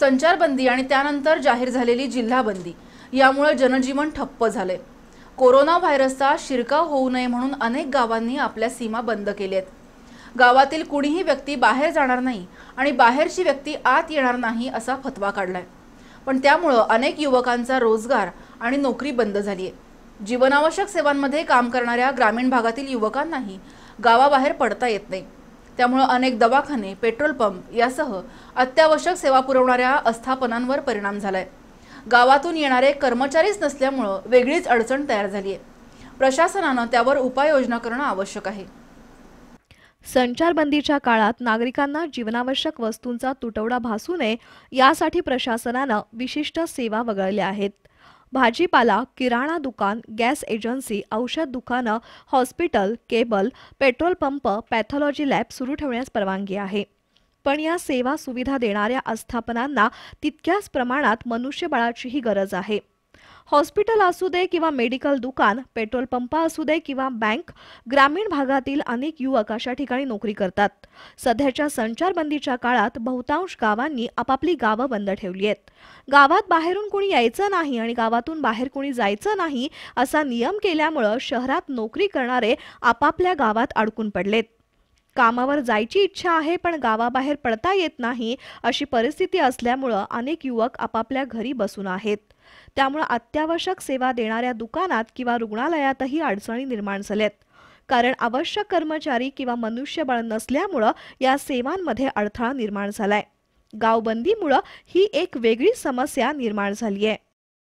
संचारबंदी आणि त्यानंतर जाहीर झालेली जिल्हाबंदी यामुळे जनजीवन ठप्प झाले कोरोना व्हायरसचा शिरकाव होऊ नये म्हणून अनेक गावांनी आपल्या सीमा बंद केल्या आहेत गावातील कुणीही व्यक्ती बाहेर जाणार नाही आणि बाहेरची व्यक्ती आत येणार नाही असा फतवा काढलाय पण त्यामुळं अनेक युवकांचा रोजगार आणि नोकरी बंद झाली आहे जीवनावश्यक सेवांमध्ये काम करणाऱ्या ग्रामीण भागातील युवकांनाही गावाबाहेर पडता येत नाही त्यामुळे अनेक दवाखाने पेट्रोल पंप यासह अत्यावश्यक सेवा पुरवणाऱ्या आस्थापनांवर परिणाम झालाय गावातून येणारे कर्मचारीच नसल्यामुळं वेगळीच अडचण तयार झाली आहे प्रशासनानं त्यावर उपाययोजना करणं आवश्यक आहे संचारबंदीच्या काळात नागरिकांना जीवनावश्यक वस्तूंचा तुटवडा भासू नये यासाठी प्रशासनानं विशिष्ट सेवा वगळल्या आहेत भाजीपाला किराणा दुकान गॅस एजन्सी औषध दुकानं hospital cable petrol pump pathology lab सुरू ठेवण्यास परवानगी आहे पण या सेवा सुविधा देणाऱ्या आस्थापनांना तितक्याच प्रमाणात मनुष्यबळाचीही गरज आहे हॉस्पिटल असू दे किंवा मेडिकल दुकान पेट्रोल पंप असू दे किंवा बँक ग्रामीण भागातील अनेक युवक अशा ठिकाणी नोकरी करतात सध्याच्या संचारबंदीच्या काळात बहुतांश गावांनी आपापली गावं बंद ठेवली आहेत गावात बाहेरून कोणी यायचं नाही आणि गावातून बाहेर कोणी जायचं नाही असा नियम केल्यामुळं शहरात नोकरी करणारे आपापल्या गावात अडकून पडलेत कामावर जायची इच्छा आहे पण गावाबाहेर पडता येत नाही अशी परिस्थिती असल्यामुळं अनेक युवक आपापल्या घरी बसून आहेत त्यामुळं अत्यावश्यक सेवा देणाऱ्या दुकानात किंवा रुग्णालयातही अडचणी निर्माण झाल्यात कारण आवश्यक कर्मचारी किंवा मनुष्यबळ नसल्यामुळं या सेवांमध्ये अडथळा निर्माण झालाय गावबंदीमुळं ही एक वेगळी समस्या निर्माण झाली आहे